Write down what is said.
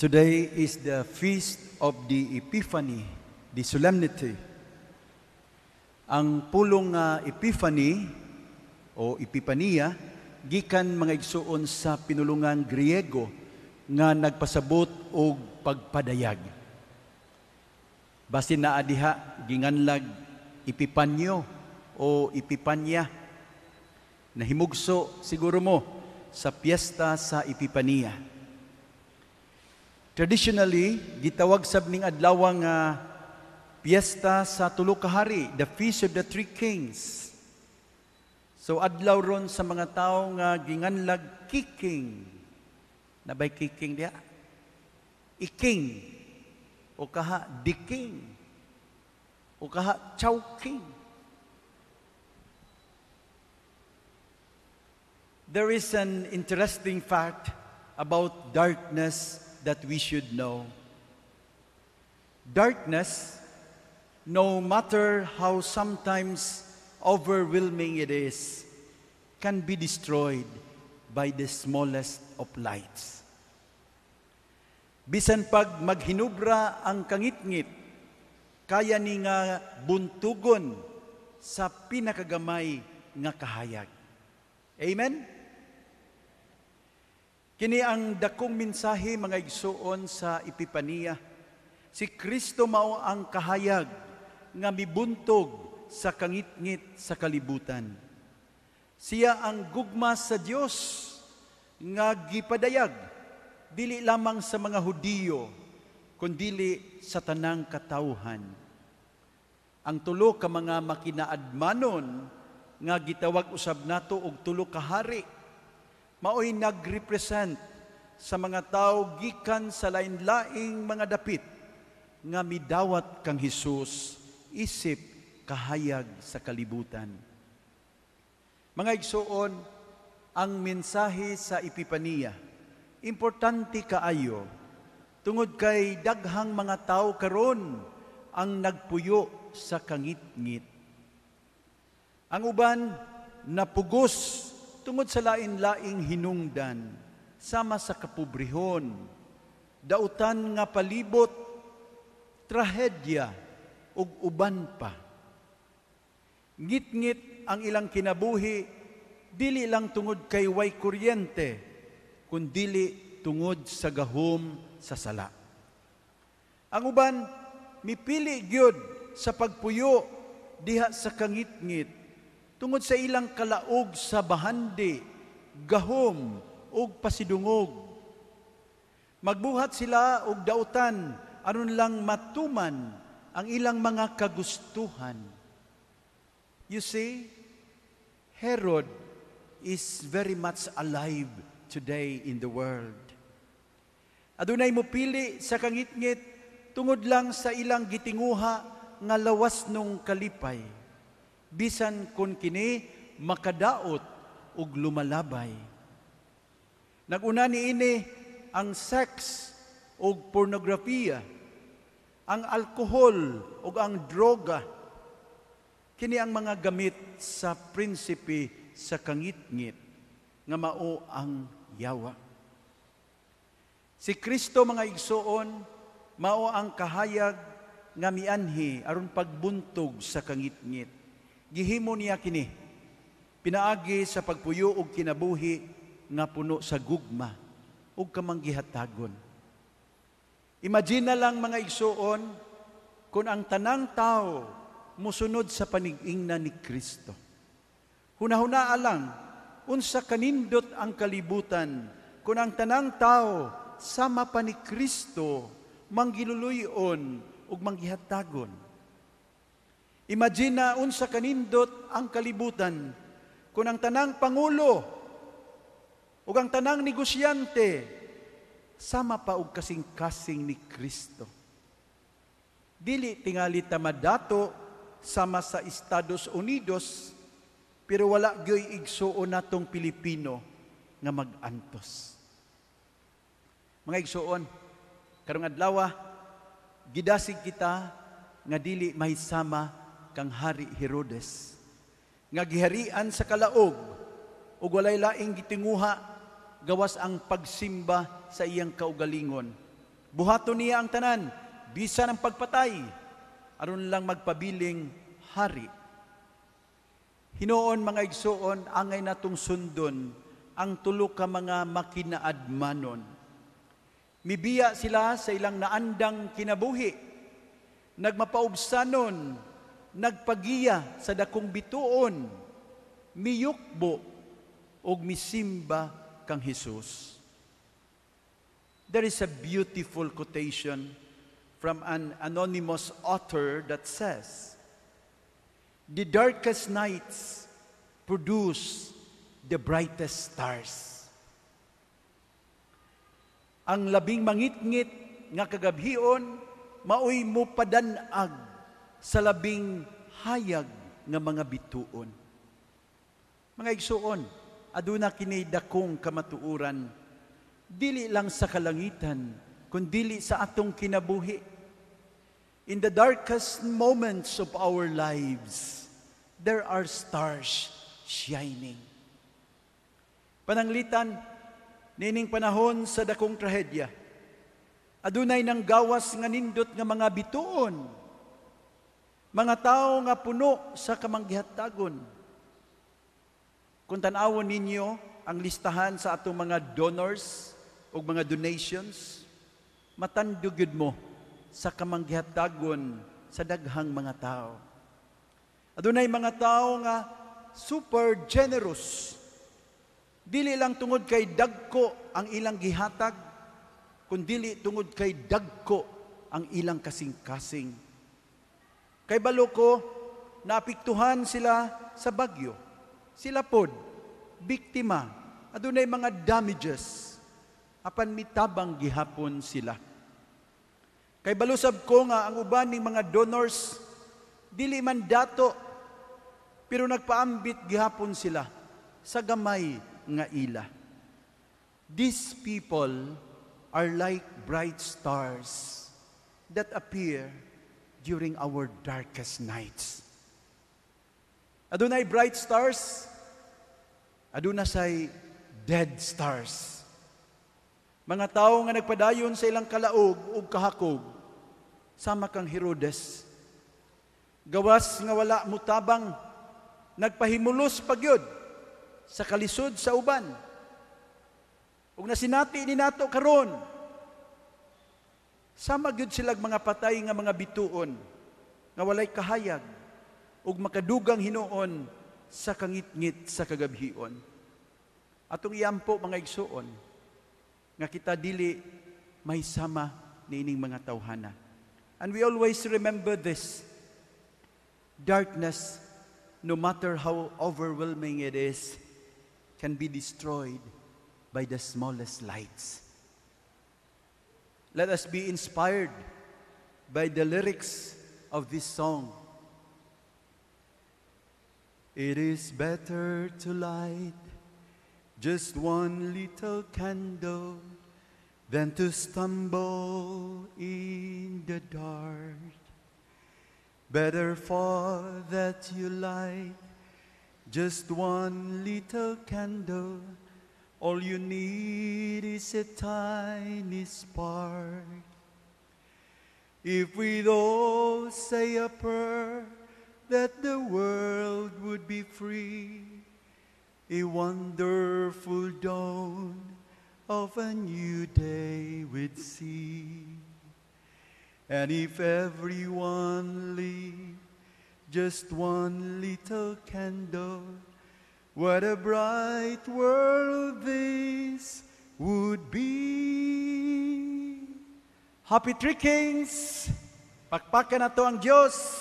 Today is the feast of the Epiphany, the solemnity. Ang pulong nga ah, Epiphany o Epipania gikan mga igsuon sa pinulungan Griego nga nagpasabot og pagpadayag. Basin na adiha ginganlag Epipanyo o na himugso siguro mo sa piyesta sa Epipania. Traditionally, gitawag sab ning adlaw nga ah, uh, sa tulo ka hari, the Feast of the Three Kings. So adlaw ron sa mga tao nga ginganlag kiking. Nabay kiking dia? Iking. O kaha diking. O kaha chowking. There is an interesting fact about darkness that we should know. Darkness, no matter how sometimes overwhelming it is, can be destroyed by the smallest of lights. Bisan pag maghinubra ang kangitngit, kaya ni nga buntugon sa pinakagamay nga kahayag. Amen? Kini ang dakong mensahe mga igsuon sa Epipania. Si Kristo mao ang kahayag nga mibuntog sa kangitngit sa kalibutan. Siya ang gugma sa Dios nga gipadayag dili lamang sa mga Hudiyo kundi sa tanang katawhan. Ang tulo ka mga makinaadmanon nga gitawag usab nato og tulo ka hari maoy nagrepresent sa mga tao gikan sa lain-laing mga dapit nga midawat kang Hesus isip kahayag sa kalibutan. Mga igsuon, ang mensahe sa Epipania importante kaayo tungod kay daghang mga tao karon ang nagpuyo sa kangit-ngit. Ang uban napugos tungod sa lain-laing hinungdan, sama sa kapubrihon, dautan nga palibot, trahedya, ug uban pa. Ngit-ngit ang ilang kinabuhi, dili lang tungod kay way kuryente, kundili tungod sa gahom sa sala. Ang uban, mipili gyud sa pagpuyo diha sa kangit-ngit tungod sa ilang kalaog sa bahandi, gahom, ug pasidungog. Magbuhat sila og dautan aron lang matuman ang ilang mga kagustuhan. You see, Herod is very much alive today in the world. Adunay mo pili sa kangitngit tungod lang sa ilang gitinguha nga lawas nung kalipay bisan kun kini makadaot ug lumalabay. Naguna ni ini ang sex ug pornografiya, ang alkohol ug ang droga. Kini ang mga gamit sa prinsipi sa kangitngit nga mao ang yawa. Si Kristo mga igsoon mao ang kahayag nga mianhi aron pagbuntog sa kangitngit gihimo niya kini pinaagi sa pagpuyo og kinabuhi nga puno sa gugma ug kamanggihatagon imagine na lang mga igsuon kung ang tanang tao musunod sa panigingna ni Kristo hunahuna alang unsa kanindot ang kalibutan kung ang tanang tao sama pa ni Kristo manggiluloyon ug manggihatagon Imagine na unsa kanindot ang kalibutan kung ang tanang pangulo ug ang tanang negosyante sama pa og kasing-kasing ni Kristo. Dili tingali tamadato sama sa Estados Unidos pero wala gyoy igsuon natong Pilipino nga magantos. Mga igsuon, karong adlaw gidasig kita nga dili mahisama kang Hari Herodes, nga giharian sa kalaog, ug walay laing gitinguha, gawas ang pagsimba sa iyang kaugalingon. Buhaton niya ang tanan, bisa ng pagpatay, aron lang magpabiling hari. Hinoon mga igsoon, angay natong sundon, ang tulo ka mga makinaadmanon. Mibiya sila sa ilang naandang kinabuhi, nagmapaubsanon nagpagiya sa dakong bituon, miyukbo og misimba kang Hesus. There is a beautiful quotation from an anonymous author that says, The darkest nights produce the brightest stars. Ang labing mangitngit nga kagabhion, maoy mo padanag sa labing hayag ng mga bituon. Mga igsuon, aduna kinayda kong kamatuuran dili lang sa kalangitan kundi sa atong kinabuhi. In the darkest moments of our lives, there are stars shining. Pananglitan, nining panahon sa dakong trahedya, adunay nang gawas nga nindot nga mga bituon mga tao nga puno sa kamanggihatagon. Kung tanawon ninyo ang listahan sa atong mga donors o mga donations, matandugid mo sa kamanggihatagon sa daghang mga tao. Adunay mga tao nga super generous. Dili lang tungod kay dagko ang ilang gihatag, kundi tungod kay dagko ang ilang kasing-kasing Kay Baloko, napiktuhan sila sa bagyo. Sila pod, biktima. Adunay mga damages. Apan mitabang gihapon sila. Kay balusab ko nga ang uban ning mga donors dili man dato pero nagpaambit gihapon sila sa gamay nga ila. These people are like bright stars that appear during our darkest nights. Adunay bright stars, aduna say dead stars. Mga tao nga nagpadayon sa ilang kalaog ug kahakog, sama kang Herodes. Gawas nga wala mo tabang, nagpahimulos pagyod sa kalisod sa uban. Ug nasinati ni nato karon, Sama gyud silag mga patay nga mga bituon nga walay kahayag ug makadugang hinuon sa kangitngit sa kagabhion. Atong iyampo mga igsuon nga kita dili may sama niining mga tawhana. And we always remember this. Darkness, no matter how overwhelming it is, can be destroyed by the smallest lights. Let us be inspired by the lyrics of this song. It is better to light just one little candle than to stumble in the dark. Better for that you light just one little candle all you need is a tiny spark. If we'd all say a prayer that the world would be free, a wonderful dawn of a new day we'd see. And if everyone lit just one little candle, What a bright world this would be. Happy Three Kings! Pakpakan na to ang Diyos!